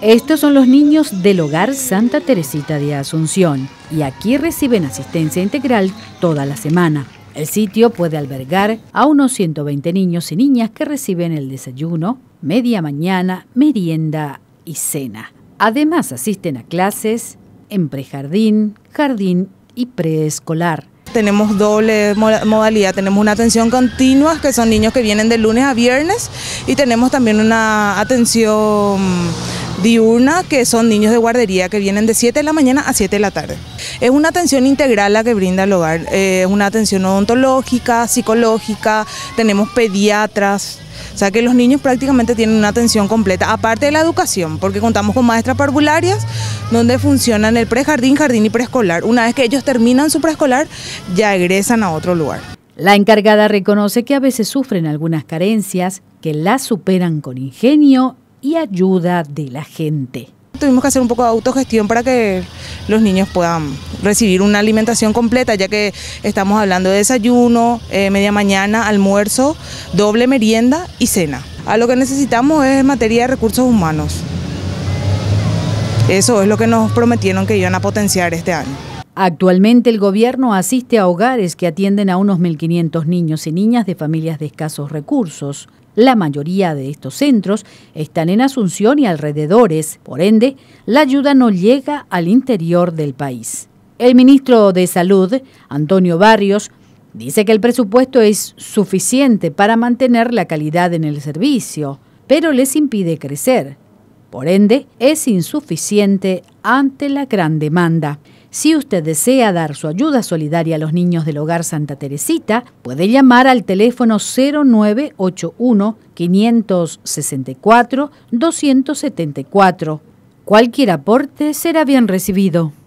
Estos son los niños del hogar Santa Teresita de Asunción y aquí reciben asistencia integral toda la semana. El sitio puede albergar a unos 120 niños y niñas que reciben el desayuno, media mañana, merienda y cena. Además asisten a clases en prejardín, jardín y preescolar tenemos doble modalidad, tenemos una atención continua, que son niños que vienen de lunes a viernes, y tenemos también una atención diurna, que son niños de guardería que vienen de 7 de la mañana a 7 de la tarde. Es una atención integral la que brinda el hogar, es eh, una atención odontológica, psicológica, tenemos pediatras, o sea que los niños prácticamente tienen una atención completa, aparte de la educación, porque contamos con maestras parvularias donde funcionan el prejardín, jardín y preescolar. Una vez que ellos terminan su preescolar, ya egresan a otro lugar. La encargada reconoce que a veces sufren algunas carencias que las superan con ingenio y ayuda de la gente. Tuvimos que hacer un poco de autogestión para que los niños puedan recibir una alimentación completa, ya que estamos hablando de desayuno, eh, media mañana, almuerzo, doble merienda y cena. A lo que necesitamos es materia de recursos humanos. Eso es lo que nos prometieron que iban a potenciar este año. Actualmente el gobierno asiste a hogares que atienden a unos 1.500 niños y niñas de familias de escasos recursos. La mayoría de estos centros están en Asunción y alrededores, por ende, la ayuda no llega al interior del país. El ministro de Salud, Antonio Barrios, dice que el presupuesto es suficiente para mantener la calidad en el servicio, pero les impide crecer. Por ende, es insuficiente ante la gran demanda. Si usted desea dar su ayuda solidaria a los niños del Hogar Santa Teresita, puede llamar al teléfono 0981 564 274. Cualquier aporte será bien recibido.